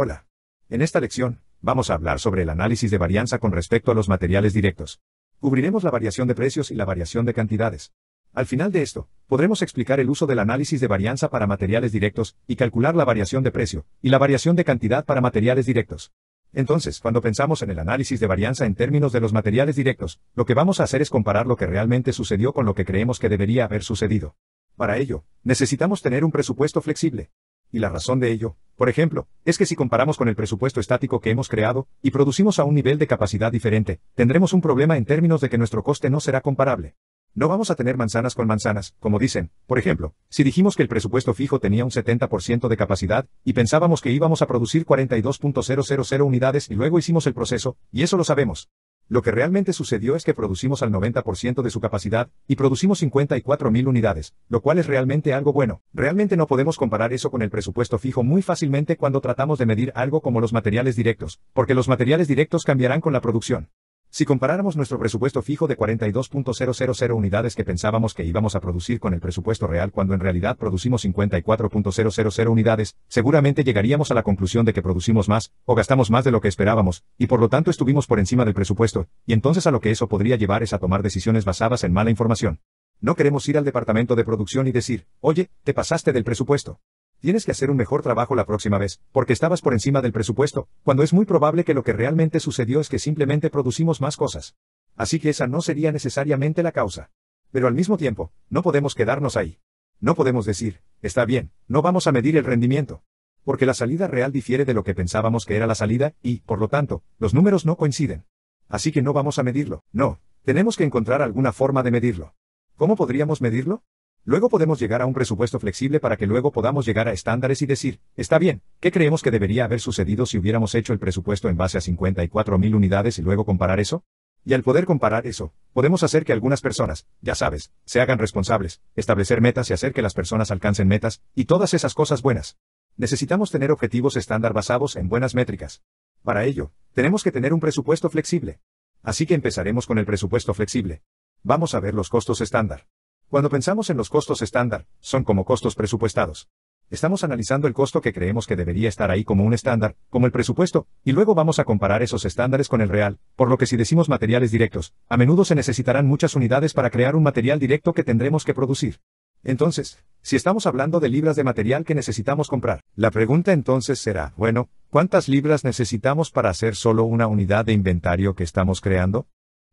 Hola. En esta lección, vamos a hablar sobre el análisis de varianza con respecto a los materiales directos. Cubriremos la variación de precios y la variación de cantidades. Al final de esto, podremos explicar el uso del análisis de varianza para materiales directos y calcular la variación de precio y la variación de cantidad para materiales directos. Entonces, cuando pensamos en el análisis de varianza en términos de los materiales directos, lo que vamos a hacer es comparar lo que realmente sucedió con lo que creemos que debería haber sucedido. Para ello, necesitamos tener un presupuesto flexible y la razón de ello, por ejemplo, es que si comparamos con el presupuesto estático que hemos creado, y producimos a un nivel de capacidad diferente, tendremos un problema en términos de que nuestro coste no será comparable. No vamos a tener manzanas con manzanas, como dicen. Por ejemplo, si dijimos que el presupuesto fijo tenía un 70% de capacidad, y pensábamos que íbamos a producir 42.000 unidades y luego hicimos el proceso, y eso lo sabemos. Lo que realmente sucedió es que producimos al 90% de su capacidad, y producimos 54.000 unidades, lo cual es realmente algo bueno. Realmente no podemos comparar eso con el presupuesto fijo muy fácilmente cuando tratamos de medir algo como los materiales directos, porque los materiales directos cambiarán con la producción. Si comparáramos nuestro presupuesto fijo de 42.000 unidades que pensábamos que íbamos a producir con el presupuesto real cuando en realidad producimos 54.000 unidades, seguramente llegaríamos a la conclusión de que producimos más, o gastamos más de lo que esperábamos, y por lo tanto estuvimos por encima del presupuesto, y entonces a lo que eso podría llevar es a tomar decisiones basadas en mala información. No queremos ir al departamento de producción y decir, oye, te pasaste del presupuesto. Tienes que hacer un mejor trabajo la próxima vez, porque estabas por encima del presupuesto, cuando es muy probable que lo que realmente sucedió es que simplemente producimos más cosas. Así que esa no sería necesariamente la causa. Pero al mismo tiempo, no podemos quedarnos ahí. No podemos decir, está bien, no vamos a medir el rendimiento. Porque la salida real difiere de lo que pensábamos que era la salida, y, por lo tanto, los números no coinciden. Así que no vamos a medirlo, no, tenemos que encontrar alguna forma de medirlo. ¿Cómo podríamos medirlo? Luego podemos llegar a un presupuesto flexible para que luego podamos llegar a estándares y decir, está bien, ¿qué creemos que debería haber sucedido si hubiéramos hecho el presupuesto en base a 54.000 unidades y luego comparar eso? Y al poder comparar eso, podemos hacer que algunas personas, ya sabes, se hagan responsables, establecer metas y hacer que las personas alcancen metas, y todas esas cosas buenas. Necesitamos tener objetivos estándar basados en buenas métricas. Para ello, tenemos que tener un presupuesto flexible. Así que empezaremos con el presupuesto flexible. Vamos a ver los costos estándar. Cuando pensamos en los costos estándar, son como costos presupuestados. Estamos analizando el costo que creemos que debería estar ahí como un estándar, como el presupuesto, y luego vamos a comparar esos estándares con el real, por lo que si decimos materiales directos, a menudo se necesitarán muchas unidades para crear un material directo que tendremos que producir. Entonces, si estamos hablando de libras de material que necesitamos comprar, la pregunta entonces será, bueno, ¿cuántas libras necesitamos para hacer solo una unidad de inventario que estamos creando?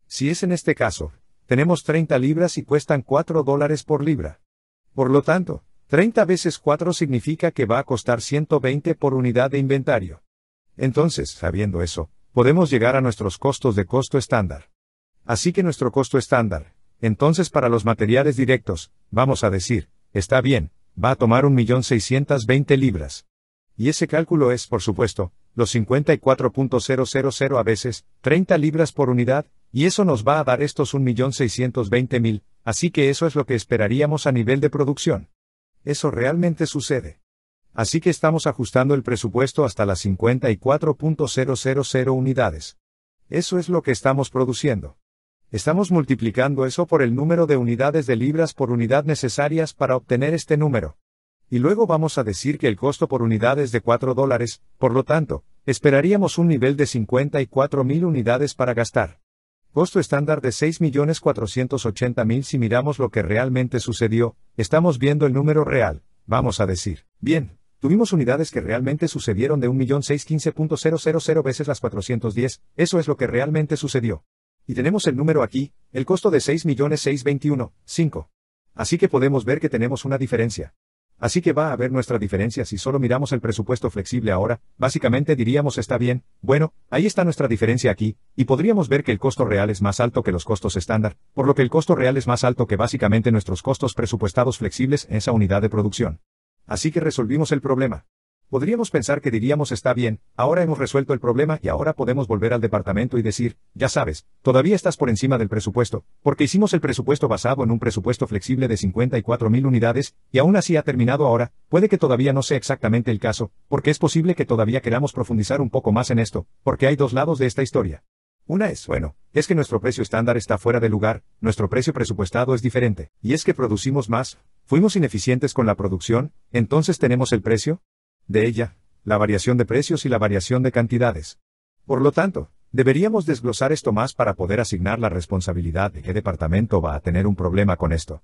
Si es en este caso, tenemos 30 libras y cuestan 4 dólares por libra. Por lo tanto, 30 veces 4 significa que va a costar 120 por unidad de inventario. Entonces, sabiendo eso, podemos llegar a nuestros costos de costo estándar. Así que nuestro costo estándar, entonces para los materiales directos, vamos a decir, está bien, va a tomar 1.620 libras. Y ese cálculo es, por supuesto, los 54.000 a veces, 30 libras por unidad, y eso nos va a dar estos 1.620.000, así que eso es lo que esperaríamos a nivel de producción. Eso realmente sucede. Así que estamos ajustando el presupuesto hasta las 54.000 unidades. Eso es lo que estamos produciendo. Estamos multiplicando eso por el número de unidades de libras por unidad necesarias para obtener este número. Y luego vamos a decir que el costo por unidad es de 4 dólares, por lo tanto, esperaríamos un nivel de 54.000 unidades para gastar costo estándar de 6.480.000 si miramos lo que realmente sucedió, estamos viendo el número real, vamos a decir. Bien, tuvimos unidades que realmente sucedieron de 1.615.000 veces las 410, eso es lo que realmente sucedió. Y tenemos el número aquí, el costo de 6.621.5. Así que podemos ver que tenemos una diferencia. Así que va a haber nuestra diferencia si solo miramos el presupuesto flexible ahora, básicamente diríamos está bien, bueno, ahí está nuestra diferencia aquí, y podríamos ver que el costo real es más alto que los costos estándar, por lo que el costo real es más alto que básicamente nuestros costos presupuestados flexibles en esa unidad de producción. Así que resolvimos el problema. Podríamos pensar que diríamos está bien, ahora hemos resuelto el problema y ahora podemos volver al departamento y decir, ya sabes, todavía estás por encima del presupuesto, porque hicimos el presupuesto basado en un presupuesto flexible de 54.000 unidades, y aún así ha terminado ahora, puede que todavía no sea exactamente el caso, porque es posible que todavía queramos profundizar un poco más en esto, porque hay dos lados de esta historia. Una es, bueno, es que nuestro precio estándar está fuera de lugar, nuestro precio presupuestado es diferente, y es que producimos más, fuimos ineficientes con la producción, entonces tenemos el precio, de ella, la variación de precios y la variación de cantidades. Por lo tanto, deberíamos desglosar esto más para poder asignar la responsabilidad de qué departamento va a tener un problema con esto.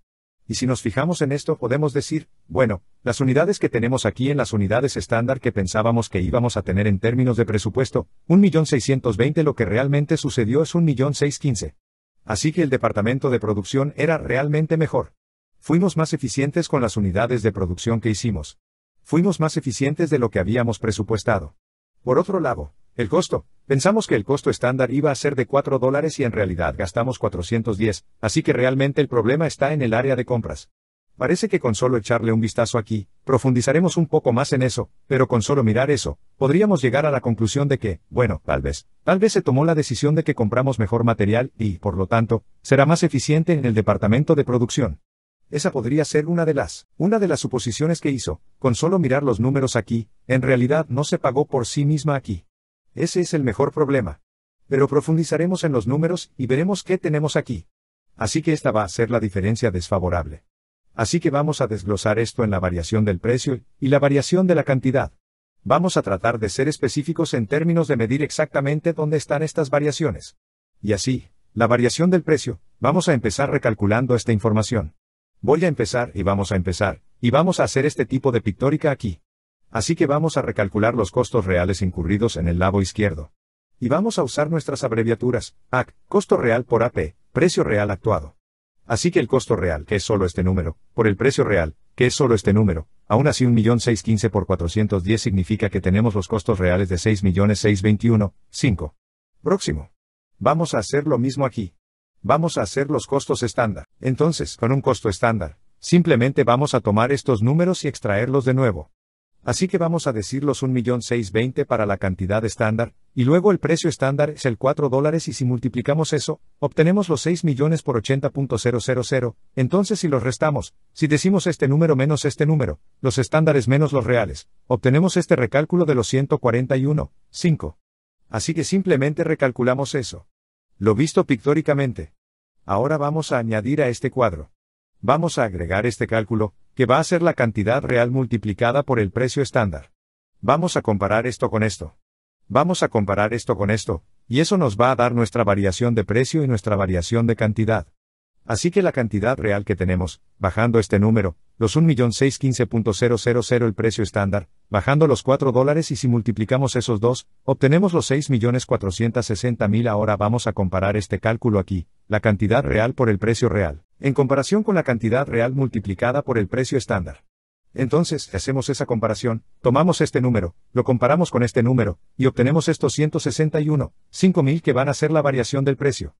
Y si nos fijamos en esto podemos decir, bueno, las unidades que tenemos aquí en las unidades estándar que pensábamos que íbamos a tener en términos de presupuesto, 1.620.000, lo que realmente sucedió es 1.615.000. Así que el departamento de producción era realmente mejor. Fuimos más eficientes con las unidades de producción que hicimos. Fuimos más eficientes de lo que habíamos presupuestado. Por otro lado, el costo. Pensamos que el costo estándar iba a ser de 4 dólares y en realidad gastamos 410, así que realmente el problema está en el área de compras. Parece que con solo echarle un vistazo aquí, profundizaremos un poco más en eso, pero con solo mirar eso, podríamos llegar a la conclusión de que, bueno, tal vez, tal vez se tomó la decisión de que compramos mejor material y, por lo tanto, será más eficiente en el departamento de producción esa podría ser una de las, una de las suposiciones que hizo, con solo mirar los números aquí, en realidad no se pagó por sí misma aquí. Ese es el mejor problema. Pero profundizaremos en los números y veremos qué tenemos aquí. Así que esta va a ser la diferencia desfavorable. Así que vamos a desglosar esto en la variación del precio y la variación de la cantidad. Vamos a tratar de ser específicos en términos de medir exactamente dónde están estas variaciones. Y así, la variación del precio, vamos a empezar recalculando esta información. Voy a empezar y vamos a empezar, y vamos a hacer este tipo de pictórica aquí. Así que vamos a recalcular los costos reales incurridos en el lado izquierdo. Y vamos a usar nuestras abreviaturas, AC, costo real por AP, precio real actuado. Así que el costo real, que es solo este número, por el precio real, que es solo este número, aún así 1.615 por 410 significa que tenemos los costos reales de 6.621.5. Próximo. Vamos a hacer lo mismo aquí. Vamos a hacer los costos estándar. Entonces, con un costo estándar, simplemente vamos a tomar estos números y extraerlos de nuevo. Así que vamos a decirlos 1.620 para la cantidad estándar, y luego el precio estándar es el 4 dólares y si multiplicamos eso, obtenemos los 6 millones por 80.000, entonces si los restamos, si decimos este número menos este número, los estándares menos los reales, obtenemos este recálculo de los 141.5. Así que simplemente recalculamos eso. Lo visto pictóricamente. Ahora vamos a añadir a este cuadro. Vamos a agregar este cálculo, que va a ser la cantidad real multiplicada por el precio estándar. Vamos a comparar esto con esto. Vamos a comparar esto con esto, y eso nos va a dar nuestra variación de precio y nuestra variación de cantidad. Así que la cantidad real que tenemos, bajando este número, los 1.615.000 el precio estándar, bajando los 4 dólares y si multiplicamos esos dos, obtenemos los 6.460.000. Ahora vamos a comparar este cálculo aquí, la cantidad real por el precio real, en comparación con la cantidad real multiplicada por el precio estándar. Entonces, hacemos esa comparación, tomamos este número, lo comparamos con este número, y obtenemos estos 161, que van a ser la variación del precio.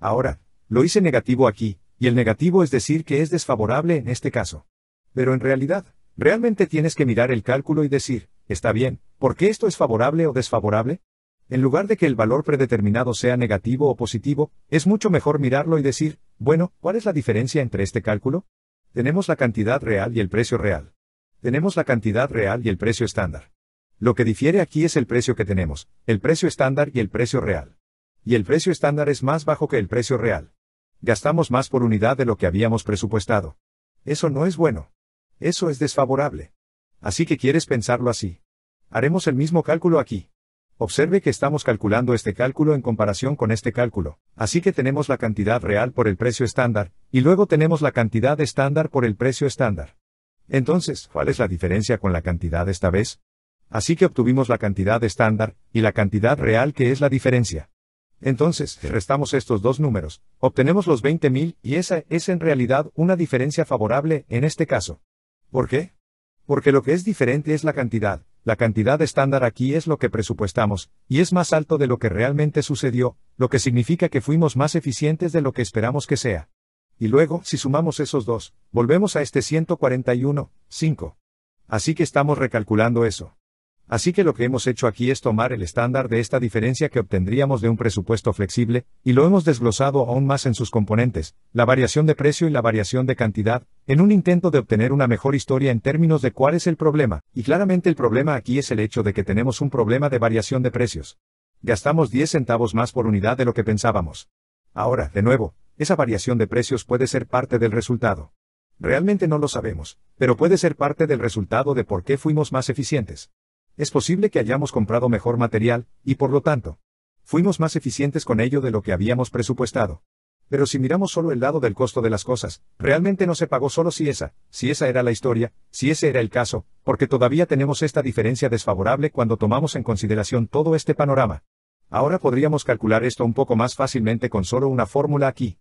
Ahora, lo hice negativo aquí, y el negativo es decir que es desfavorable en este caso. Pero en realidad, realmente tienes que mirar el cálculo y decir, está bien, ¿por qué esto es favorable o desfavorable? En lugar de que el valor predeterminado sea negativo o positivo, es mucho mejor mirarlo y decir, bueno, ¿cuál es la diferencia entre este cálculo? Tenemos la cantidad real y el precio real. Tenemos la cantidad real y el precio estándar. Lo que difiere aquí es el precio que tenemos, el precio estándar y el precio real. Y el precio estándar es más bajo que el precio real. Gastamos más por unidad de lo que habíamos presupuestado. Eso no es bueno. Eso es desfavorable. Así que quieres pensarlo así. Haremos el mismo cálculo aquí. Observe que estamos calculando este cálculo en comparación con este cálculo, así que tenemos la cantidad real por el precio estándar, y luego tenemos la cantidad estándar por el precio estándar. Entonces, ¿cuál es la diferencia con la cantidad esta vez? Así que obtuvimos la cantidad estándar, y la cantidad real que es la diferencia. Entonces, restamos estos dos números, obtenemos los 20.000 y esa es en realidad una diferencia favorable en este caso. ¿Por qué? Porque lo que es diferente es la cantidad, la cantidad estándar aquí es lo que presupuestamos, y es más alto de lo que realmente sucedió, lo que significa que fuimos más eficientes de lo que esperamos que sea. Y luego, si sumamos esos dos, volvemos a este 141,5. Así que estamos recalculando eso. Así que lo que hemos hecho aquí es tomar el estándar de esta diferencia que obtendríamos de un presupuesto flexible, y lo hemos desglosado aún más en sus componentes, la variación de precio y la variación de cantidad, en un intento de obtener una mejor historia en términos de cuál es el problema, y claramente el problema aquí es el hecho de que tenemos un problema de variación de precios. Gastamos 10 centavos más por unidad de lo que pensábamos. Ahora, de nuevo, esa variación de precios puede ser parte del resultado. Realmente no lo sabemos, pero puede ser parte del resultado de por qué fuimos más eficientes es posible que hayamos comprado mejor material, y por lo tanto, fuimos más eficientes con ello de lo que habíamos presupuestado. Pero si miramos solo el lado del costo de las cosas, realmente no se pagó solo si esa, si esa era la historia, si ese era el caso, porque todavía tenemos esta diferencia desfavorable cuando tomamos en consideración todo este panorama. Ahora podríamos calcular esto un poco más fácilmente con solo una fórmula aquí.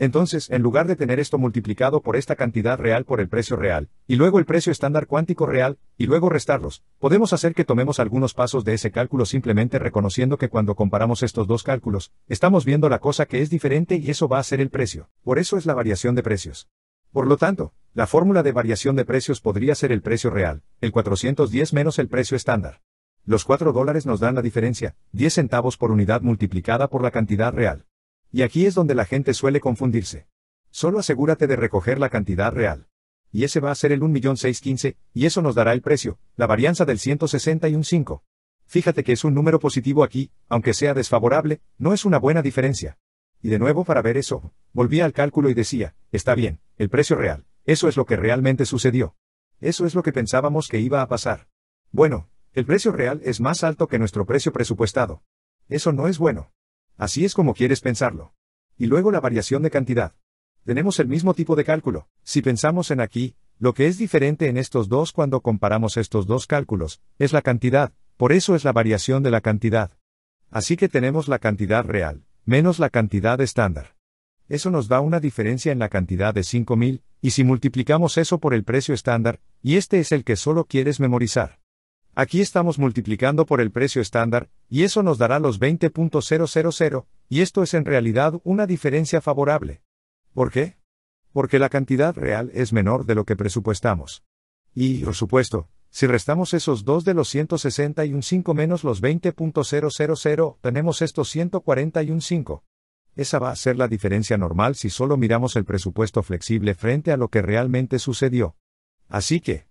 Entonces, en lugar de tener esto multiplicado por esta cantidad real por el precio real, y luego el precio estándar cuántico real, y luego restarlos, podemos hacer que tomemos algunos pasos de ese cálculo simplemente reconociendo que cuando comparamos estos dos cálculos, estamos viendo la cosa que es diferente y eso va a ser el precio. Por eso es la variación de precios. Por lo tanto, la fórmula de variación de precios podría ser el precio real, el 410 menos el precio estándar. Los 4 dólares nos dan la diferencia, 10 centavos por unidad multiplicada por la cantidad real. Y aquí es donde la gente suele confundirse. Solo asegúrate de recoger la cantidad real. Y ese va a ser el 1.615, y eso nos dará el precio, la varianza del 161,5. y un Fíjate que es un número positivo aquí, aunque sea desfavorable, no es una buena diferencia. Y de nuevo para ver eso, volvía al cálculo y decía, está bien, el precio real, eso es lo que realmente sucedió. Eso es lo que pensábamos que iba a pasar. Bueno, el precio real es más alto que nuestro precio presupuestado. Eso no es bueno. Así es como quieres pensarlo. Y luego la variación de cantidad. Tenemos el mismo tipo de cálculo. Si pensamos en aquí, lo que es diferente en estos dos cuando comparamos estos dos cálculos, es la cantidad, por eso es la variación de la cantidad. Así que tenemos la cantidad real, menos la cantidad estándar. Eso nos da una diferencia en la cantidad de 5000, y si multiplicamos eso por el precio estándar, y este es el que solo quieres memorizar. Aquí estamos multiplicando por el precio estándar, y eso nos dará los 20.000, y esto es en realidad una diferencia favorable. ¿Por qué? Porque la cantidad real es menor de lo que presupuestamos. Y, por supuesto, si restamos esos dos de los 161.5 menos los 20.000, tenemos estos 141.5. Esa va a ser la diferencia normal si solo miramos el presupuesto flexible frente a lo que realmente sucedió. Así que,